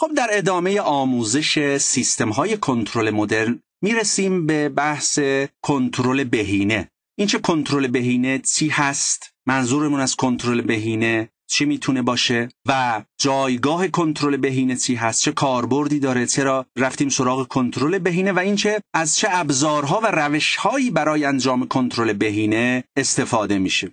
خب در ادامه آموزش سیستم های کنترل مدرن میرسیم به بحث کنترل بهینه این چه کنترل بهینه چی هست منظورمون از کنترل بهینه چی میتونه باشه و جایگاه کنترل بهینه چی هست چه کاربردی داره چرا رفتیم سراغ کنترل بهینه و این چه از چه ابزارها و روشهایی برای انجام کنترل بهینه استفاده میشه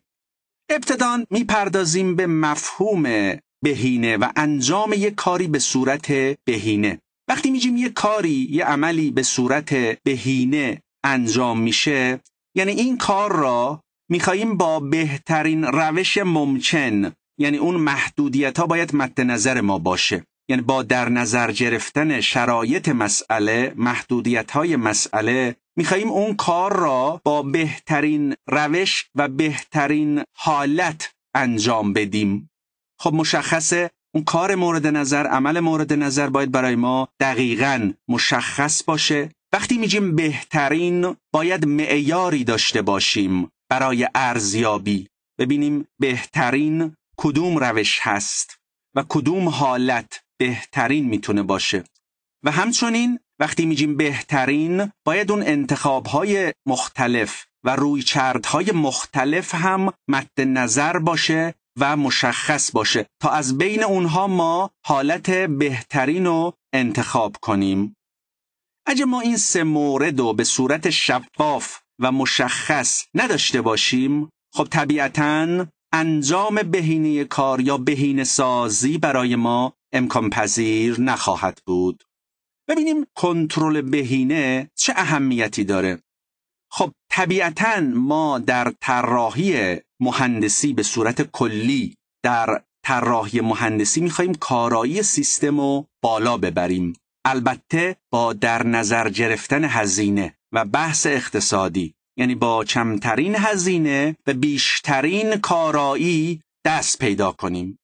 ابتدا میپردازیم به مفهوم بهینه و انجام یک کاری به صورت بهینه وقتی میگیم یه کاری یه عملی به صورت بهینه انجام میشه یعنی این کار را میخواییم با بهترین روش ممکن یعنی اون محدودیت ها باید مد نظر ما باشه یعنی با در نظر گرفتن شرایط مسئله محدودیت های مسئله میخواییم اون کار را با بهترین روش و بهترین حالت انجام بدیم خب مشخصه اون کار مورد نظر عمل مورد نظر باید برای ما دقیقا مشخص باشه وقتی میگیم بهترین باید معیاری داشته باشیم برای ارزیابی ببینیم بهترین کدوم روش هست و کدوم حالت بهترین میتونه باشه و همچنین وقتی میگیم بهترین باید اون انتخابهای مختلف و های مختلف هم مد نظر باشه و مشخص باشه تا از بین اونها ما حالت بهترین رو انتخاب کنیم. اگه ما این سه مورد رو به صورت شفاف و مشخص نداشته باشیم خب طبیعتا انجام بهینه کار یا بهینه سازی برای ما امکان پذیر نخواهد بود. ببینیم کنترل بهینه چه اهمیتی داره. خب طبیعتا ما در طراحی مهندسی به صورت کلی در طراحی مهندسی میخواییم کارایی سیستم رو بالا ببریم البته با در نظر گرفتن هزینه و بحث اقتصادی یعنی با کمترین هزینه و بیشترین کارایی دست پیدا کنیم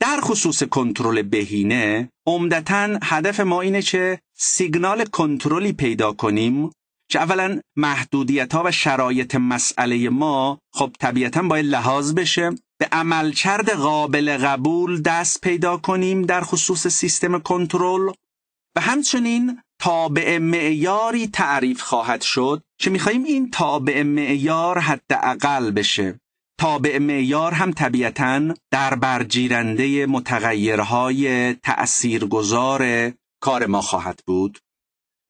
در خصوص کنترل بهینه عمدتا هدف ما اینه که سیگنال کنترلی پیدا کنیم که اولا محدودیت ها و شرایط مسئله ما خب طبیعتا باید لحاظ بشه به عملکرد قابل قبول دست پیدا کنیم در خصوص سیستم کنترل و همچنین تابع معیاری تعریف خواهد شد که میخواییم این تابع معیار حداقل بشه تابع معیار هم طبیعتا در برجیرنده متغیرهای تأثیرگذار کار ما خواهد بود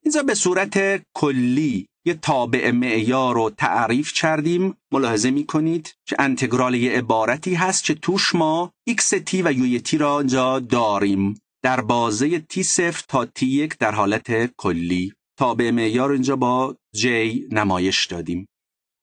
اینجا به صورت کلی یه تابع معیار رو تعریف کردیم ملاحظه می کنید که انتگرال یه عبارتی هست که توش ما x تی و یوی تی را اینجا داریم در بازه تی صفر تا تی یک در حالت کلی تابع معیار اینجا با j نمایش دادیم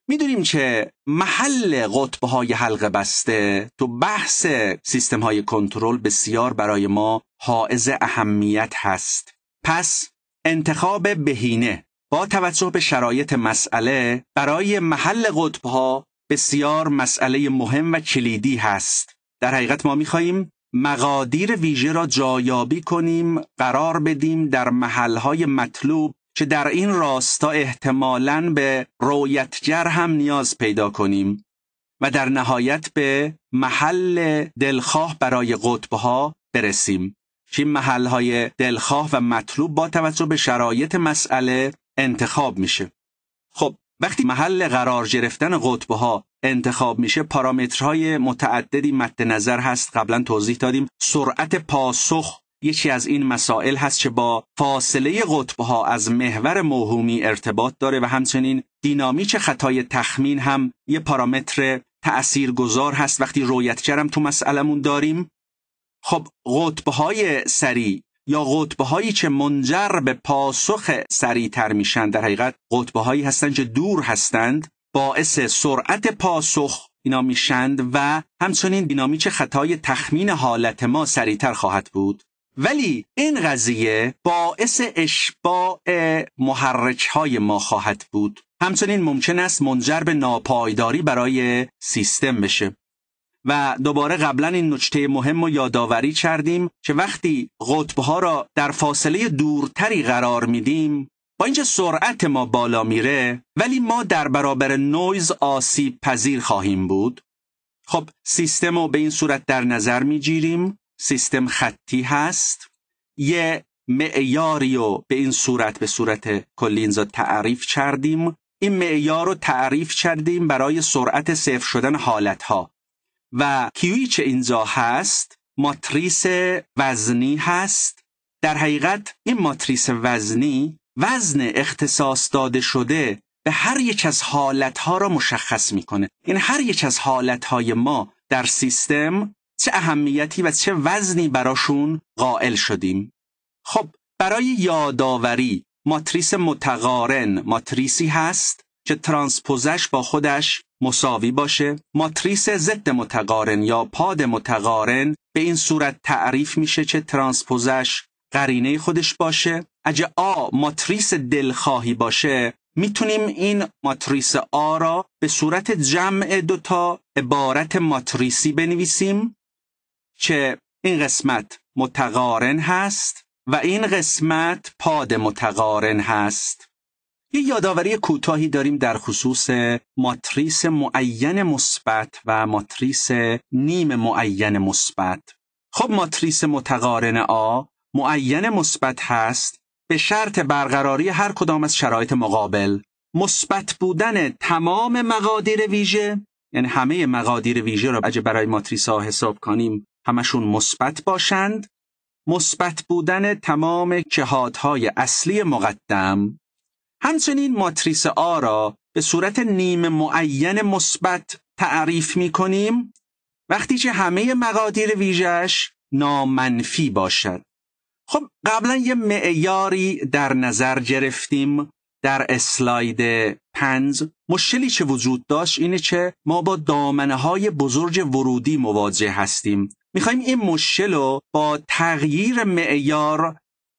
میدونیم که محل قطبه های حلقه بسته تو بحث سیستم های کنترل بسیار برای ما حائز اهمیت هست پس انتخاب بهینه با توجه به شرایط مسئله برای محل قطبها بسیار مسئله مهم و کلیدی هست. در حقیقت ما میخواییم مقادیر ویژه را جایابی کنیم قرار بدیم در محلهای مطلوب که در این راستا احتمالاً به رویتگر هم نیاز پیدا کنیم و در نهایت به محل دلخواه برای قطبها برسیم. که این های دلخواه و مطلوب با توجه به شرایط مسئله انتخاب میشه خب وقتی محل قرار گرفتن قطبه ها انتخاب میشه پارامترهای متعددی مد نظر هست قبلا توضیح دادیم سرعت پاسخ یکی از این مسائل هست که با فاصله قطبه ها از محور موهومی ارتباط داره و همچنین دینامیک خطای تخمین هم یه پارامتر تأثیر گذار هست وقتی رویتگرم تو مسئلمون داریم خب قطبهای سریع یا قطبه هایی که منجر به پاسخ تر میشن در حقیقت قطبه هایی هستند که دور هستند باعث سرعت پاسخ اینا میشند و همچنین دینامیک خطای تخمین حالت ما سریعتر خواهد بود ولی این قضیه باعث اشباع محرک های ما خواهد بود همچنین ممکن است منجر به ناپایداری برای سیستم بشه و دوباره قبلا این نکته مهم و یادآوری کردیم که وقتی قطبها را در فاصله دورتری قرار میدیم با اینکه سرعت ما بالا میره ولی ما در برابر نویز آسیب پذیر خواهیم بود خب سیستم رو به این صورت در نظر میگیریم سیستم خطی هست یه معیاری رو به این صورت به صورت کلینزا تعریف کردیم این معیار رو تعریف کردیم برای سرعت صفر شدن ها و کیوی چه اینجا هست ماتریس وزنی هست در حقیقت این ماتریس وزنی وزن اختصاص داده شده به هر یک از حالتها را مشخص میکنه این هر یک از حالتهای ما در سیستم چه اهمیتی و چه وزنی براشون قائل شدیم خب برای یادآوری ماتریس متقارن ماتریسی هست که ترانسپوزش با خودش مساوی باشه ماتریس ضد متقارن یا پاد متقارن به این صورت تعریف میشه که ترانسپوزش قرینه خودش باشه اگه آ ماتریس دلخواهی باشه میتونیم این ماتریس آ را به صورت جمع دوتا عبارت ماتریسی بنویسیم که این قسمت متقارن هست و این قسمت پاد متقارن هست یه یادآوری کوتاهی داریم در خصوص ماتریس معین مثبت و ماتریس نیم معین مثبت. خب ماتریس متقارن آ معین مثبت هست به شرط برقراری هر کدام از شرایط مقابل مثبت بودن تمام مقادیر ویژه یعنی همه مقادیر ویژه را اگه برای ماتریس ها حساب کنیم همشون مثبت باشند مثبت بودن تمام های اصلی مقدم همچنین ماتریس آ را به صورت نیم معین مثبت تعریف می کنیم وقتی که همه مقادیر ویژش نامنفی باشد. خب قبلا یه معیاری در نظر گرفتیم در اسلاید پنز. مشکلی که وجود داشت اینه که ما با دامنه های بزرگ ورودی مواجه هستیم میخوایم این مشکل رو با تغییر معیار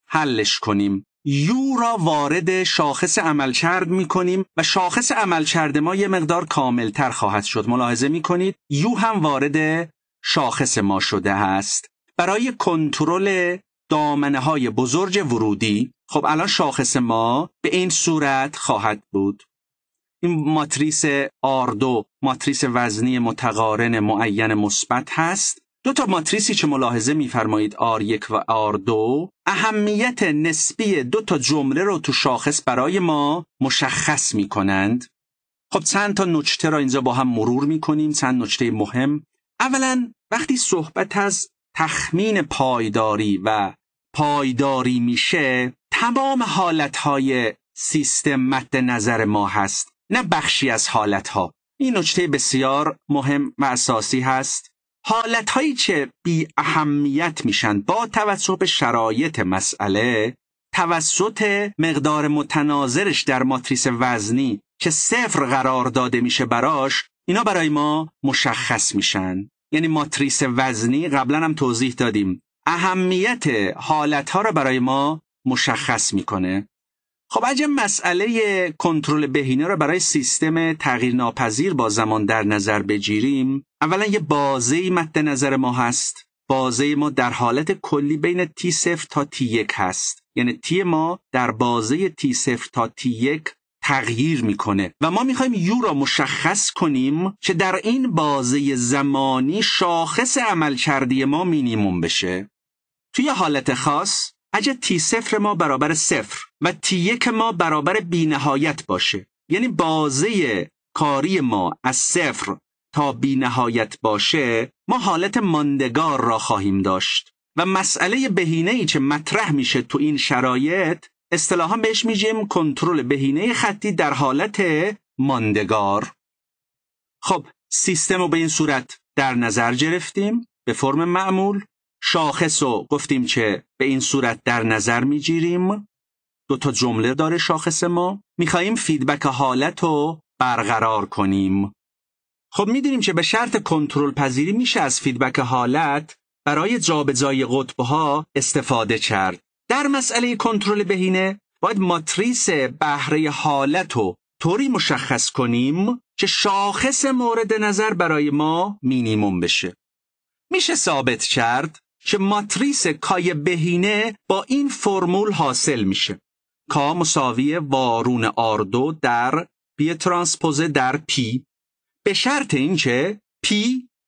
حلش کنیم یو را وارد شاخص عملکرد می کنیم و شاخص عملکرد ما یه مقدار کاملتر خواهد شد ملاحظه می کنید یو هم وارد شاخص ما شده است. برای کنترل دامنه های بزرگ ورودی خب الان شاخص ما به این صورت خواهد بود این ماتریس آردو ماتریس وزنی متقارن معین مثبت هست دو تا ماتریسی که ملاحظه میفرمایید R1 و R2 اهمیت نسبی دو تا جمله رو تو شاخص برای ما مشخص می کنند. خب چند تا نکته را اینجا با هم مرور می کنیم چند نکته مهم اولا وقتی صحبت از تخمین پایداری و پایداری میشه تمام حالتهای سیستم مد نظر ما هست نه بخشی از حالتها این نکته بسیار مهم و اساسی هست هایی که بی اهمیت میشن با توسط به شرایط مسئله توسط مقدار متناظرش در ماتریس وزنی که صفر قرار داده میشه براش اینا برای ما مشخص میشن یعنی ماتریس وزنی قبلا هم توضیح دادیم اهمیت ها را برای ما مشخص میکنه خب اگه مسئله کنترل بهینه را برای سیستم تغییر ناپذیر با زمان در نظر بگیریم اولا یه بازه مد نظر ما هست بازه ما در حالت کلی بین تی صفر تا تی یک هست یعنی تی ما در بازه تی صفر تا تی یک تغییر میکنه و ما میخوایم یو را مشخص کنیم که در این بازه زمانی شاخص عمل کردی ما مینیموم بشه توی حالت خاص اگه تی صفر ما برابر صفر و تی یک ما برابر بینهایت باشه یعنی بازه کاری ما از صفر تا نهایت باشه ما حالت ماندگار را خواهیم داشت و مسئله بهینه ای که مطرح میشه تو این شرایط اصطلاحا بهش میگیم کنترل بهینه خطی در حالت ماندگار خب سیستم رو به این صورت در نظر گرفتیم به فرم معمول شاخص رو گفتیم که به این صورت در نظر میگیریم دو تا جمله داره شاخص ما میخواییم فیدبک حالت رو برقرار کنیم خب میدونیم که به شرط کنترل پذیری میشه از فیدبک حالت برای جابجایی قطبها استفاده کرد. در مسئله کنترل بهینه باید ماتریس بهره حالت رو طوری مشخص کنیم که شاخص مورد نظر برای ما مینیموم بشه. میشه ثابت کرد که ماتریس کای بهینه با این فرمول حاصل میشه. کا مساوی وارون آردو در بی ترانسپوزه در پی به شرط اینکه P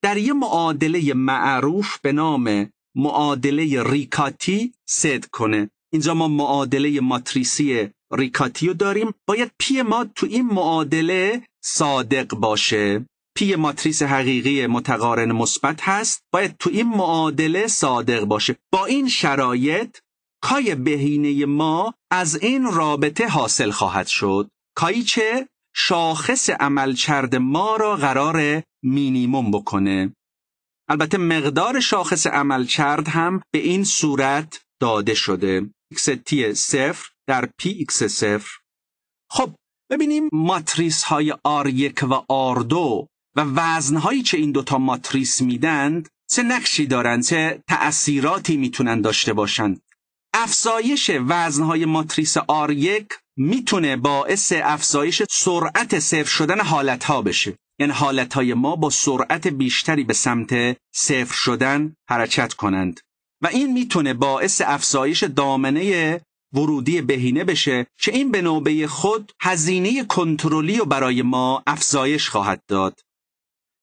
در یه معادله معروف به نام معادله ریکاتی صد کنه اینجا ما معادله ماتریسی ریکاتی رو داریم باید پی ما تو این معادله صادق باشه پی ماتریس حقیقی متقارن مثبت هست باید تو این معادله صادق باشه با این شرایط کای بهینه ما از این رابطه حاصل خواهد شد کایی چه شاخص عملکرد ما را قرار مینیموم بکنه. البته مقدار شاخص عملکرد هم به این صورت داده شده. xt صفر در px صفر. خب ببینیم ماتریس های R1 و R2 و وزن هایی که این دوتا ماتریس میدند چه نقشی دارند چه تأثیراتی میتونن داشته باشند افزایش وزنهای ماتریس R1 میتونه باعث افزایش سرعت صفر شدن حالتها بشه یعنی حالتهای ما با سرعت بیشتری به سمت صفر شدن حرکت کنند و این میتونه باعث افزایش دامنه ورودی بهینه بشه که این به نوبه خود هزینه کنترلی و برای ما افزایش خواهد داد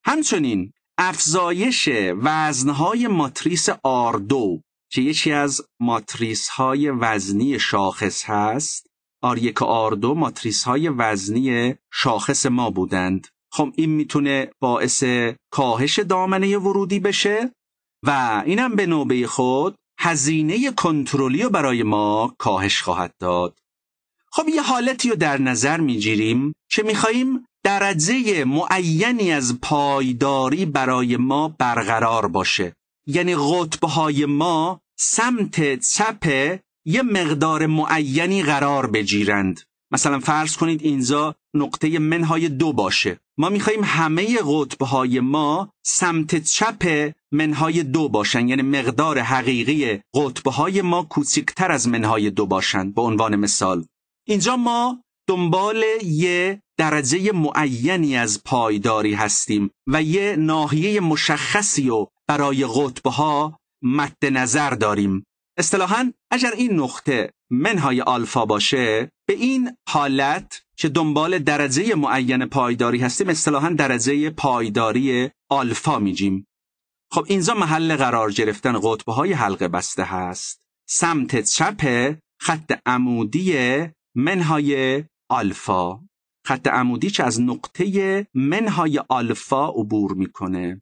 همچنین افزایش وزنهای ماتریس R2 که یکی از ماتریس های وزنی شاخص هست آر1 و آر2 ماتریس های وزنی شاخص ما بودند خب این میتونه باعث کاهش دامنه ورودی بشه و اینم به نوبه خود هزینه کنترلی رو برای ما کاهش خواهد داد خب یه حالتی رو در نظر میگیریم که میخواییم درجه معینی از پایداری برای ما برقرار باشه یعنی قطبهای ما سمت چپ یه مقدار معینی قرار بگیرند مثلا فرض کنید اینجا نقطه منهای دو باشه ما میخواییم همه قطبهای ما سمت چپ منهای دو باشن یعنی مقدار حقیقی قطبهای ما کوچکتر از منهای دو باشن به عنوان مثال اینجا ما دنبال یه درجه معینی از پایداری هستیم و یه ناحیه مشخصی رو برای قطبها مد نظر داریم اصطلاحا اگر این نقطه منهای آلفا باشه به این حالت که دنبال درجه معین پایداری هستیم اصطلاحا درجه پایداری آلفا میجیم خب اینجا محل قرار گرفتن قطبه های حلقه بسته هست سمت چپ خط عمودی منهای آلفا خط عمودی که از نقطه منهای آلفا عبور میکنه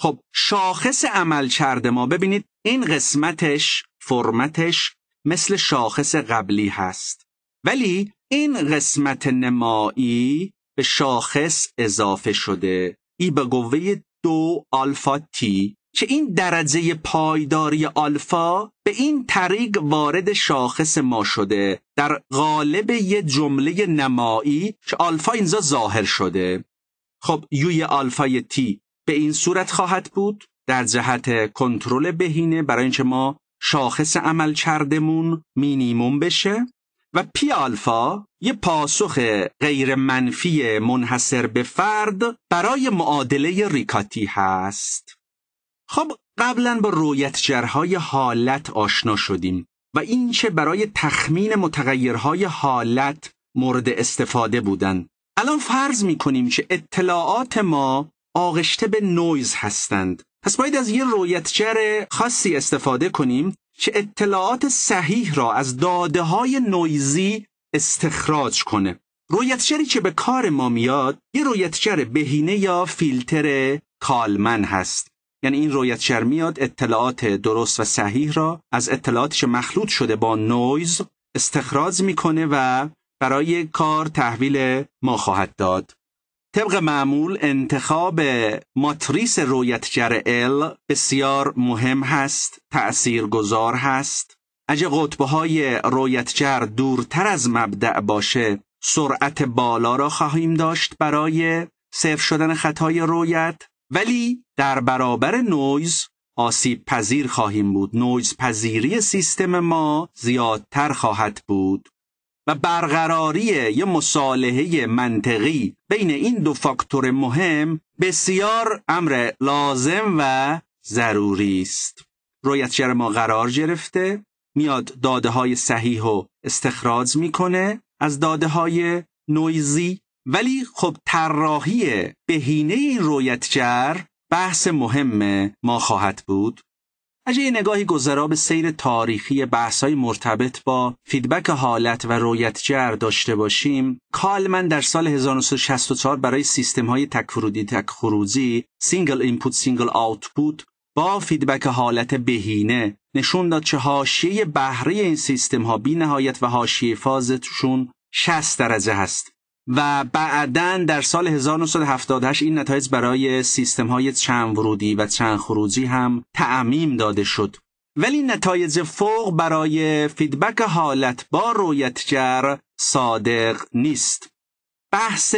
خب شاخص عمل کرده ما ببینید این قسمتش فرمتش مثل شاخص قبلی هست ولی این قسمت نمایی به شاخص اضافه شده ای به قوه دو آلفا تی که این درجه پایداری آلفا به این طریق وارد شاخص ما شده در قالب یه جمله نمایی که آلفا اینجا ظاهر شده خب یوی آلفای تی به این صورت خواهد بود در جهت کنترل بهینه برای اینکه ما شاخص عمل چردمون مینیموم بشه و پی آلفا یه پاسخ غیر منفی منحصر به فرد برای معادله ریکاتی هست. خب قبلا با رویتجرهای حالت آشنا شدیم و این چه برای تخمین متغیرهای حالت مورد استفاده بودن. الان فرض می که اطلاعات ما آغشته به نویز هستند پس باید از یه رویتجر خاصی استفاده کنیم که اطلاعات صحیح را از داده های نویزی استخراج کنه رویتجری که به کار ما میاد یه رویتجر بهینه یا فیلتر کالمن هست یعنی این رویتجر میاد اطلاعات درست و صحیح را از اطلاعاتی که مخلوط شده با نویز استخراج میکنه و برای کار تحویل ما خواهد داد طبق معمول انتخاب ماتریس رویتگر ال بسیار مهم هست، تأثیر گذار هست. اگه قطبه های رویتگر دورتر از مبدع باشه، سرعت بالا را خواهیم داشت برای صرف شدن خطای رویت ولی در برابر نویز آسیب پذیر خواهیم بود نویز پذیری سیستم ما زیادتر خواهد بود و برقراری یه مصالحه منطقی بین این دو فاکتور مهم بسیار امر لازم و ضروری است. رویتجر ما قرار گرفته میاد داده های صحیح و استخراج میکنه از داده های نویزی ولی خب طراحی بهینه این رویتگر بحث مهم ما خواهد بود اگه یه نگاهی گذرا به سیر تاریخی بحث‌های مرتبط با فیدبک حالت و رویتجر داشته باشیم، کالمن در سال 1964 برای سیستم‌های تکفرودی تکخروجی سینگل اینپوت سینگل آوتپوت با فیدبک حالت بهینه نشون داد چه حاشیه بهره این سیستم ها بی و حاشیه فازشون 60 درجه هست و بعدا در سال 1978 این نتایج برای سیستم های چند ورودی و چند خروجی هم تعمیم داده شد ولی نتایج فوق برای فیدبک حالت با رویتگر صادق نیست بحث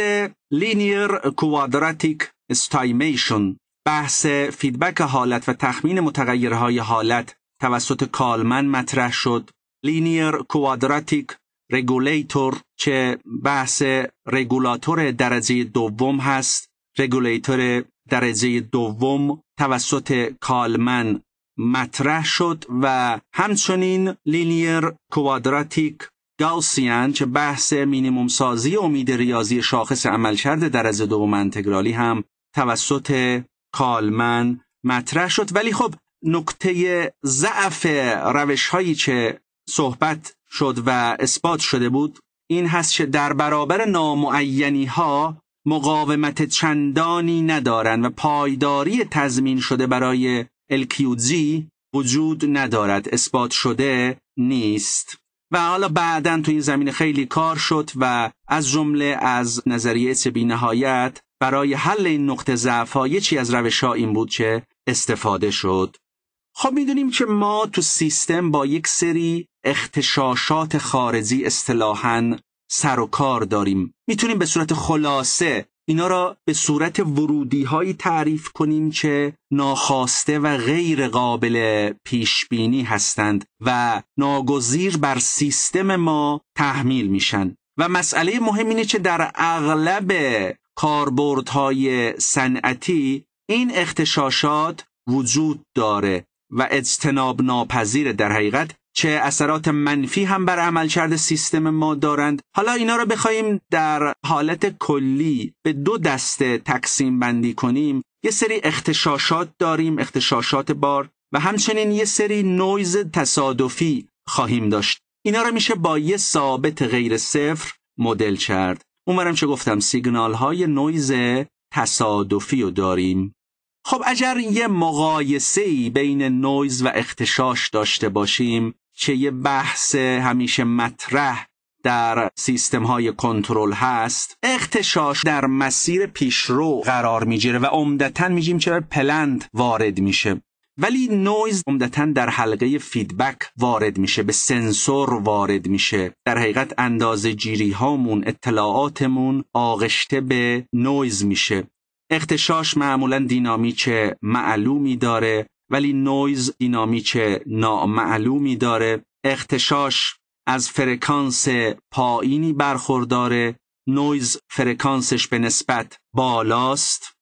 لینیر کوادراتیک استایمیشن بحث فیدبک حالت و تخمین متغیرهای حالت توسط کالمن مطرح شد لینیر کوادراتیک رگولیتور چه بحث رگولاتور درجه دوم هست رگولیتور درجه دوم توسط کالمن مطرح شد و همچنین لینیر کوادراتیک گاوسیان که بحث مینیموم سازی امید ریاضی شاخص عمل عملکرد درجه دوم انتگرالی هم توسط کالمن مطرح شد ولی خب نکته ضعف روش هایی که صحبت شد و اثبات شده بود این هست که در برابر نامعینی ها مقاومت چندانی ندارند و پایداری تضمین شده برای الکیوزی وجود ندارد اثبات شده نیست و حالا بعدا تو این زمینه خیلی کار شد و از جمله از نظریه سبی نهایت برای حل این نقطه ضعف ها یه چی از روش ها این بود که استفاده شد خب میدونیم که ما تو سیستم با یک سری اختشاشات خارجی اصطلاحا سر و کار داریم میتونیم به صورت خلاصه اینا را به صورت ورودی هایی تعریف کنیم که ناخواسته و غیر قابل پیش بینی هستند و ناگزیر بر سیستم ما تحمیل میشن و مسئله مهم اینه که در اغلب کاربردهای صنعتی این اختشاشات وجود داره و اجتناب ناپذیر در حقیقت چه اثرات منفی هم بر عملکرد سیستم ما دارند حالا اینا رو بخوایم در حالت کلی به دو دسته تقسیم بندی کنیم یه سری اختشاشات داریم اختشاشات بار و همچنین یه سری نویز تصادفی خواهیم داشت اینا رو میشه با یه ثابت غیر صفر مدل کرد اونورم چه گفتم سیگنال های نویز تصادفی رو داریم خب اگر یه مقایسه ای بین نویز و اختشاش داشته باشیم که یه بحث همیشه مطرح در سیستم های کنترل هست اختشاش در مسیر پیشرو قرار میگیره و عمدتا میگیم چرا پلند وارد میشه ولی نویز عمدتا در حلقه فیدبک وارد میشه به سنسور وارد میشه در حقیقت اندازه جیری هامون اطلاعاتمون آغشته به نویز میشه اختشاش معمولا دینامیک معلومی داره ولی نویز دینامیک نامعلومی داره اختشاش از فرکانس پایینی برخورداره نویز فرکانسش به نسبت بالاست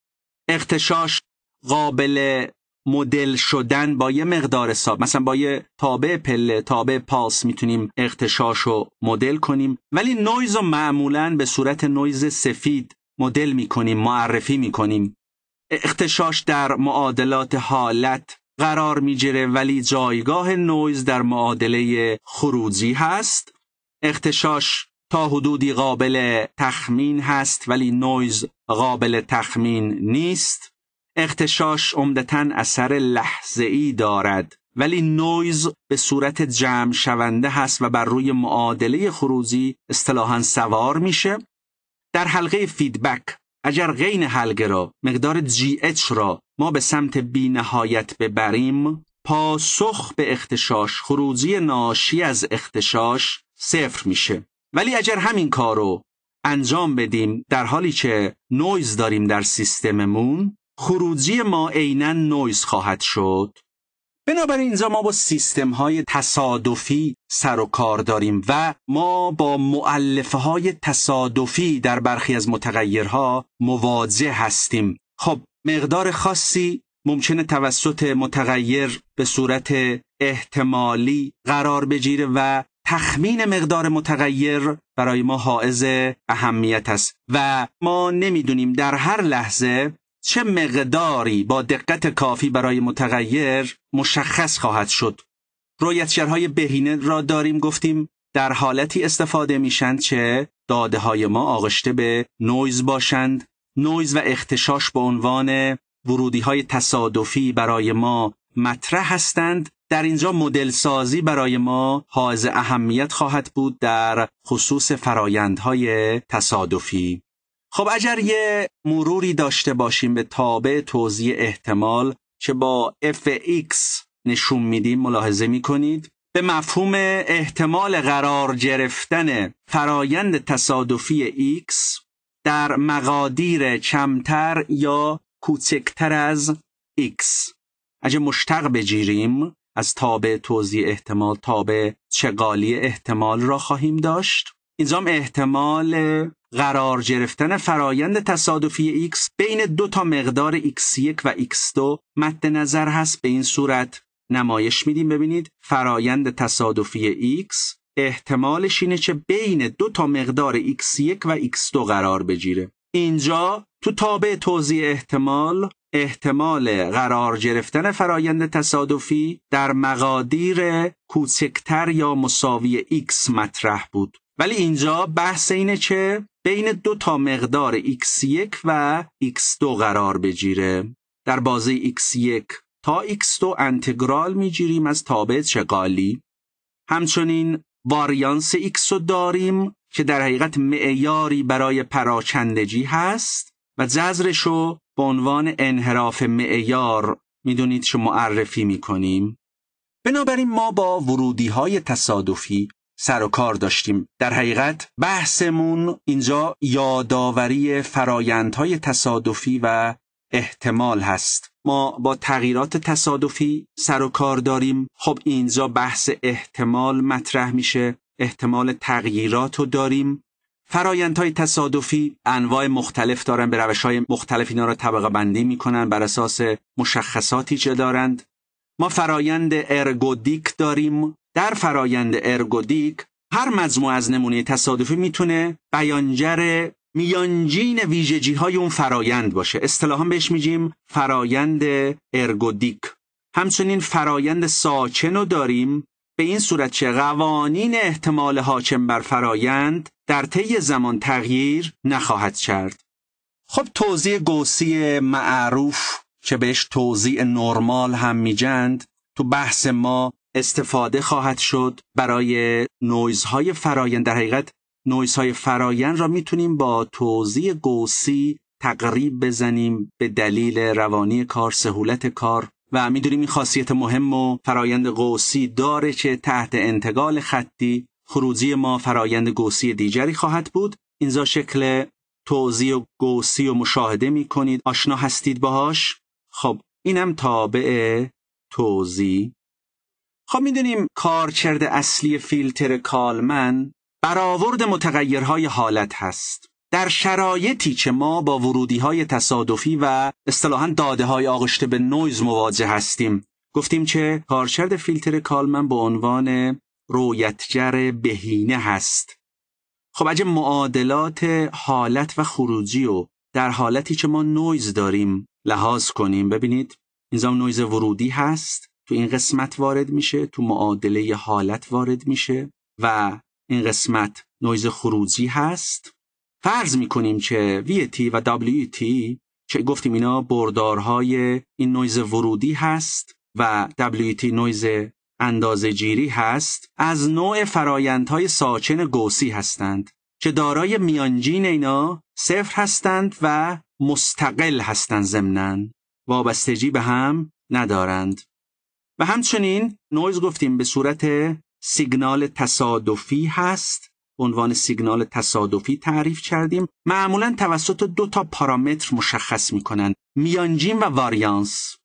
اختشاش قابل مدل شدن با یه مقدار حساب مثلا با یه تابع پله تابع پاس میتونیم اختشاش رو مدل کنیم ولی نویز رو معمولا به صورت نویز سفید مدل می کنیم، معرفی می کنیم. اختشاش در معادلات حالت قرار میگیره ولی جایگاه نویز در معادله خروجی هست. اختشاش تا حدودی قابل تخمین هست ولی نویز قابل تخمین نیست. اختشاش عمدتا اثر لحظه ای دارد ولی نویز به صورت جمع شونده هست و بر روی معادله خروجی اصطلاحا سوار میشه در حلقه فیدبک اگر غین حلقه را مقدار جی اچ را ما به سمت بی نهایت ببریم پاسخ به اختشاش خروجی ناشی از اختشاش صفر میشه ولی اگر همین کارو انجام بدیم در حالی که نویز داریم در سیستممون خروجی ما عینا نویز خواهد شد بنابراین اینجا ما با سیستم های تصادفی سر و کار داریم و ما با معلفه های تصادفی در برخی از متغیرها مواجه هستیم خب مقدار خاصی ممکنه توسط متغیر به صورت احتمالی قرار بگیره و تخمین مقدار متغیر برای ما حائز اهمیت است و ما نمیدونیم در هر لحظه چه مقداری با دقت کافی برای متغیر مشخص خواهد شد رویتشرهای بهینه را داریم گفتیم در حالتی استفاده میشند چه داده های ما آغشته به نویز باشند نویز و اختشاش به عنوان ورودی های تصادفی برای ما مطرح هستند در اینجا مدل سازی برای ما حائز اهمیت خواهد بود در خصوص فرایندهای تصادفی خب اگر یه مروری داشته باشیم به تابع توزیع احتمال که با fx نشون میدیم ملاحظه میکنید به مفهوم احتمال قرار گرفتن فرایند تصادفی x در مقادیر کمتر یا کوچکتر از x اگه مشتق بگیریم از تابع توزیع احتمال تابع چقالی احتمال را خواهیم داشت اینجام احتمال قرار گرفتن فرایند تصادفی x بین دو تا مقدار x1 و x2 مد نظر هست به این صورت نمایش میدیم ببینید فرایند تصادفی x احتمالش اینه که بین دو تا مقدار x1 و x2 قرار بگیره اینجا تو تابع توضیح احتمال احتمال قرار گرفتن فرایند تصادفی در مقادیر کوچکتر یا مساوی x مطرح بود ولی اینجا بحث اینه که بین دو تا مقدار x1 و x2 قرار بگیره در بازه x1 تا x2 انتگرال میگیریم از تابع چقالی همچنین واریانس x رو داریم که در حقیقت معیاری برای پراکندگی هست و جذرش رو به عنوان انحراف معیار میدونید چه معرفی میکنیم بنابراین ما با ورودی های تصادفی سر و کار داشتیم در حقیقت بحثمون اینجا یادآوری فرایندهای تصادفی و احتمال هست ما با تغییرات تصادفی سر و کار داریم خب اینجا بحث احتمال مطرح میشه احتمال تغییرات رو داریم فرایندهای تصادفی انواع مختلف دارن به روش های مختلف اینا رو طبقه بندی میکنن بر اساس مشخصاتی که دارند ما فرایند ارگودیک داریم در فرایند ارگودیک هر مجموعه از نمونه تصادفی میتونه بیانگر میانجین ویژگی های اون فرایند باشه اصطلاحا بهش میگیم فرایند ارگودیک همچنین فرایند ساچن رو داریم به این صورت که قوانین احتمال حاکم بر فرایند در طی زمان تغییر نخواهد کرد خب توضیح گوسی معروف که بهش توضیح نرمال هم میجند تو بحث ما استفاده خواهد شد برای نویزهای فرایند در حقیقت نویزهای فرایند را میتونیم با توضیح گوسی تقریب بزنیم به دلیل روانی کار سهولت کار و میدونیم این خاصیت مهم و فرایند قوسی داره که تحت انتقال خطی خروجی ما فرایند گوسی دیگری خواهد بود اینجا شکل توضیح و گوسی و مشاهده میکنید آشنا هستید باهاش خب اینم تابع توضیح خب میدونیم کارکرد اصلی فیلتر کالمن برآورد متغیرهای حالت هست در شرایطی که ما با ورودی های تصادفی و اصطلاحا داده های آغشته به نویز مواجه هستیم گفتیم که کارکرد فیلتر کالمن به عنوان رویتگر بهینه هست خب اگه معادلات حالت و خروجی رو در حالتی که ما نویز داریم لحاظ کنیم ببینید اینجا نویز ورودی هست تو این قسمت وارد میشه تو معادله حالت وارد میشه و این قسمت نویز خروجی هست فرض میکنیم که VT و WT که گفتیم اینا بردارهای این نویز ورودی هست و WT نویز اندازه جیری هست از نوع فرایندهای ساچن گوسی هستند که دارای میانجین اینا صفر هستند و مستقل هستند زمنن وابستگی به هم ندارند و همچنین نویز گفتیم به صورت سیگنال تصادفی هست عنوان سیگنال تصادفی تعریف کردیم معمولا توسط دو تا پارامتر مشخص میکنن میانجین و واریانس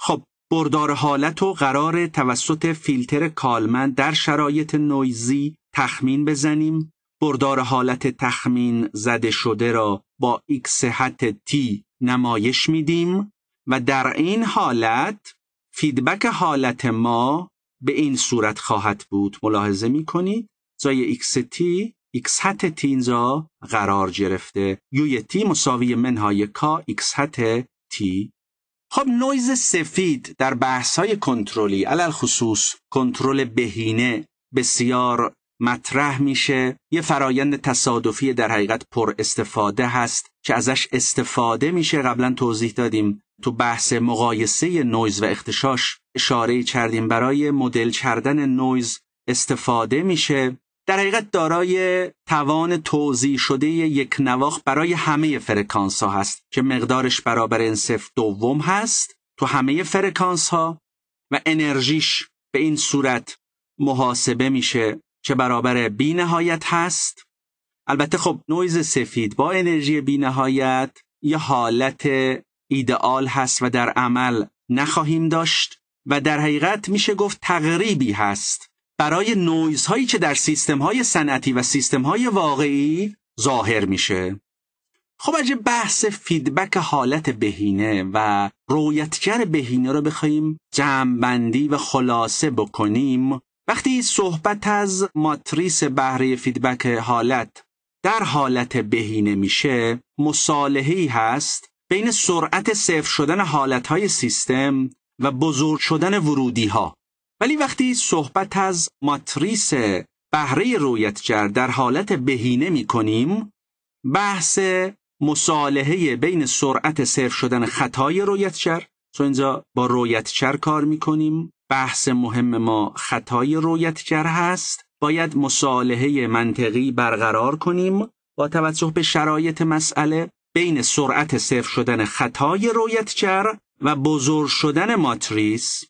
خب بردار حالت و قرار توسط فیلتر کالمن در شرایط نویزی تخمین بزنیم بردار حالت تخمین زده شده را با x حت t نمایش میدیم و در این حالت فیدبک حالت ما به این صورت خواهد بود ملاحظه می کنید زای x تی x حت اینجا قرار گرفته یوی تی مساوی منهای کا x حت تی خب نویز سفید در بحث های کنترلی علل خصوص کنترل بهینه بسیار مطرح میشه یه فرایند تصادفی در حقیقت پر استفاده هست که ازش استفاده میشه قبلا توضیح دادیم تو بحث مقایسه نویز و اختشاش اشاره کردیم برای مدل کردن نویز استفاده میشه در حقیقت دارای توان توضیح شده یک نواخ برای همه فرکانس ها هست که مقدارش برابر انصف دوم هست تو همه فرکانس ها و انرژیش به این صورت محاسبه میشه چه برابر بی نهایت هست البته خب نویز سفید با انرژی بی نهایت یه حالت ایدئال هست و در عمل نخواهیم داشت و در حقیقت میشه گفت تقریبی هست برای نویز هایی که در سیستم های سنتی و سیستم های واقعی ظاهر میشه خب اگه بحث فیدبک حالت بهینه و رویتگر بهینه رو بخوایم بندی و خلاصه بکنیم وقتی صحبت از ماتریس بهره فیدبک حالت در حالت بهینه میشه ای هست بین سرعت صفر شدن حالتهای سیستم و بزرگ شدن ورودی ها. ولی وقتی صحبت از ماتریس بهره رویتچر در حالت بهینه می کنیم بحث مصالحه بین سرعت صفر شدن خطای رویتچر تو اینجا با چر کار می کنیم بحث مهم ما خطای رویتگر هست باید مصالحه منطقی برقرار کنیم با توجه به شرایط مسئله بین سرعت صفر شدن خطای رویتگر و بزرگ شدن ماتریس